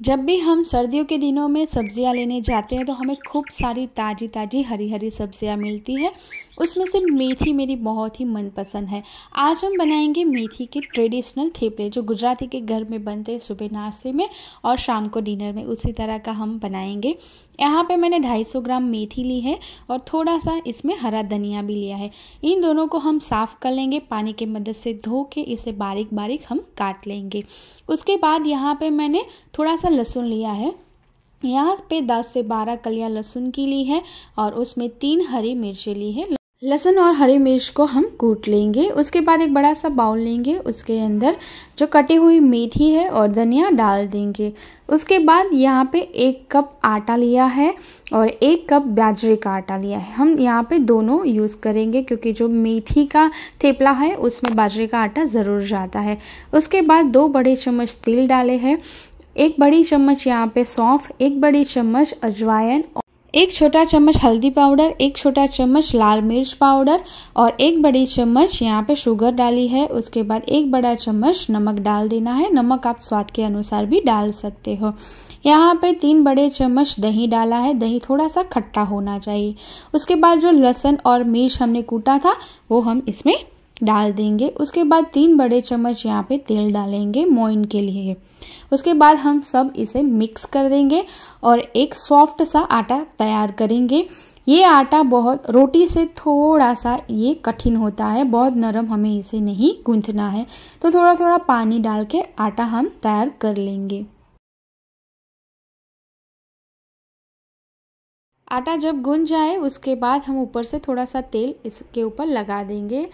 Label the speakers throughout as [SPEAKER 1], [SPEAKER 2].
[SPEAKER 1] जब भी हम सर्दियों के दिनों में सब्जियां लेने जाते हैं तो हमें खूब सारी ताज़ी ताज़ी हरी हरी सब्जियां मिलती है उसमें से मेथी मेरी बहुत ही मनपसंद है आज हम बनाएंगे मेथी के ट्रेडिशनल थेपले जो गुजराती के घर में बनते हैं सुबह नाश्ते में और शाम को डिनर में उसी तरह का हम बनाएंगे यहाँ पे मैंने 250 ग्राम मेथी ली है और थोड़ा सा इसमें हरा धनिया भी लिया है इन दोनों को हम साफ़ कर लेंगे पानी की मदद से धो के इसे बारीक बारीक हम काट लेंगे उसके बाद यहाँ पर मैंने थोड़ा सा लहसुन लिया है यहाँ पे 10 से 12 कलियाँ लहसुन की ली है और उसमें तीन हरी मिर्चें ली है लहसुन और हरी मिर्च को हम कूट लेंगे उसके बाद एक बड़ा सा बाउल लेंगे उसके अंदर जो कटी हुई मेथी है और धनिया डाल देंगे उसके बाद यहाँ पे एक कप आटा लिया है और एक कप बाजरे का आटा लिया है हम यहाँ पे दोनों यूज़ करेंगे क्योंकि जो मेथी का थेपला है उसमें बाजरे का आटा ज़रूर जाता है उसके बाद दो बड़े चम्मच तिल डाले हैं एक बड़ी चम्मच यहाँ पे सौंफ एक बड़ी चम्मच अजवाइन एक छोटा चम्मच हल्दी पाउडर एक छोटा चम्मच लाल मिर्च पाउडर और एक बड़ी चम्मच यहाँ पे शुगर डाली है उसके बाद एक बड़ा चम्मच नमक डाल देना है नमक आप स्वाद के अनुसार भी डाल सकते हो यहाँ पे तीन बड़े चम्मच दही डाला है दही थोड़ा सा खट्टा होना चाहिए उसके बाद जो लहसुन और मिर्च हमने कूटा था वो हम इसमें डाल देंगे उसके बाद तीन बड़े चम्मच यहाँ पे तेल डालेंगे मोइन के लिए उसके बाद हम सब इसे मिक्स कर देंगे और एक सॉफ्ट सा आटा तैयार करेंगे ये आटा बहुत रोटी से थोड़ा सा ये कठिन होता है बहुत नरम हमें इसे नहीं गूंथना है तो थोड़ा थोड़ा पानी डाल के आटा हम तैयार कर लेंगे आटा जब गुन जाए उसके बाद हम ऊपर से थोड़ा सा तेल इसके ऊपर लगा देंगे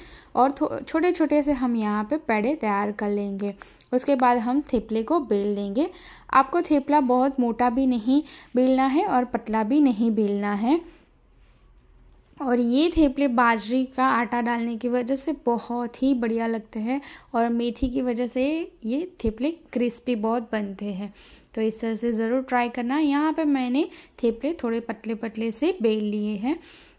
[SPEAKER 1] और छोटे छोटे से हम यहाँ पे पेड़े तैयार कर लेंगे उसके बाद हम थेपले को बेल लेंगे आपको थेपला बहुत मोटा भी नहीं बेलना है और पतला भी नहीं बेलना है और ये थेपले बाजरी का आटा डालने की वजह से बहुत ही बढ़िया लगते हैं और मेथी की वजह से ये थेपले क्रिस्पी बहुत बनते हैं तो इस तरह से ज़रूर ट्राई करना यहाँ पे मैंने थेपले थोड़े पतले पतले से बेल लिए हैं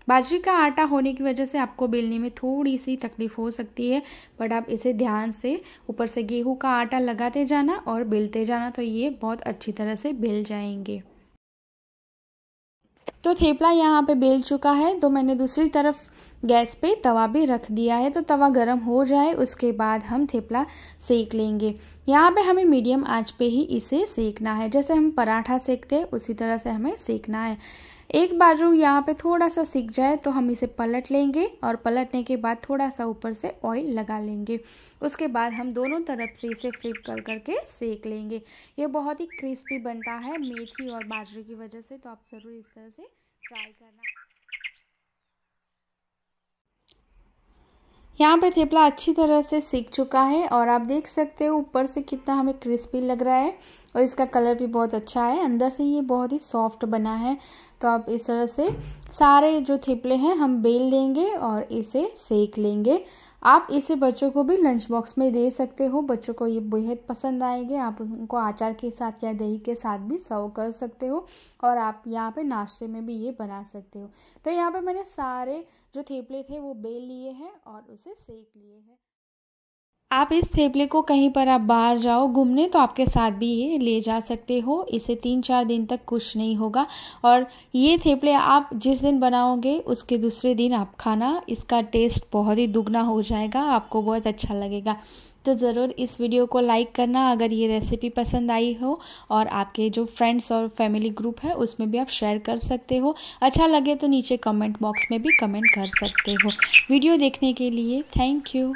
[SPEAKER 1] बाजरे का आटा होने की वजह से आपको बेलने में थोड़ी सी तकलीफ़ हो सकती है बट आप इसे ध्यान से ऊपर से गेहूँ का आटा लगाते जाना और बेलते जाना तो ये बहुत अच्छी तरह से बेल जाएंगे तो थेपला यहाँ पे बेल चुका है तो मैंने दूसरी तरफ गैस पे तवा भी रख दिया है तो तवा गर्म हो जाए उसके बाद हम थेपला सेक लेंगे यहाँ पे हमें मीडियम आंच पे ही इसे सेकना है जैसे हम पराठा सेकते हैं उसी तरह से हमें सेकना है एक बाजू यहाँ पे थोड़ा सा सीख जाए तो हम इसे पलट लेंगे और पलटने के बाद थोड़ा सा ऊपर से ऑयल लगा लेंगे उसके बाद हम दोनों तरफ से इसे फ्लिप कर करके सेक लेंगे ये बहुत ही क्रिस्पी बनता है मेथी और बाजरे की वजह से तो आप ज़रूर इस तरह से ट्राई करें यहाँ पे थेपला अच्छी तरह से सीख चुका है और आप देख सकते हो ऊपर से कितना हमें क्रिस्पी लग रहा है और इसका कलर भी बहुत अच्छा है अंदर से ये बहुत ही सॉफ्ट बना है तो आप इस तरह से सारे जो थिपले हैं हम बेल लेंगे और इसे सेक लेंगे आप इसे बच्चों को भी लंच बॉक्स में दे सकते हो बच्चों को ये बेहद पसंद आएंगे आप उनको आचार के साथ या दही के साथ भी सर्व कर सकते हो और आप यहाँ पे नाश्ते में भी ये बना सकते हो तो यहाँ पे मैंने सारे जो थेपले थे वो बेल लिए हैं और उसे सेक लिए हैं आप इस थेपले को कहीं पर आप बाहर जाओ घूमने तो आपके साथ भी ये ले जा सकते हो इसे तीन चार दिन तक कुछ नहीं होगा और ये थेपले आप जिस दिन बनाओगे उसके दूसरे दिन आप खाना इसका टेस्ट बहुत ही दुगना हो जाएगा आपको बहुत अच्छा लगेगा तो ज़रूर इस वीडियो को लाइक करना अगर ये रेसिपी पसंद आई हो और आपके जो फ्रेंड्स और फैमिली ग्रुप है उसमें भी आप शेयर कर सकते हो अच्छा लगे तो नीचे कमेंट बॉक्स में भी कमेंट कर सकते हो वीडियो देखने के लिए थैंक यू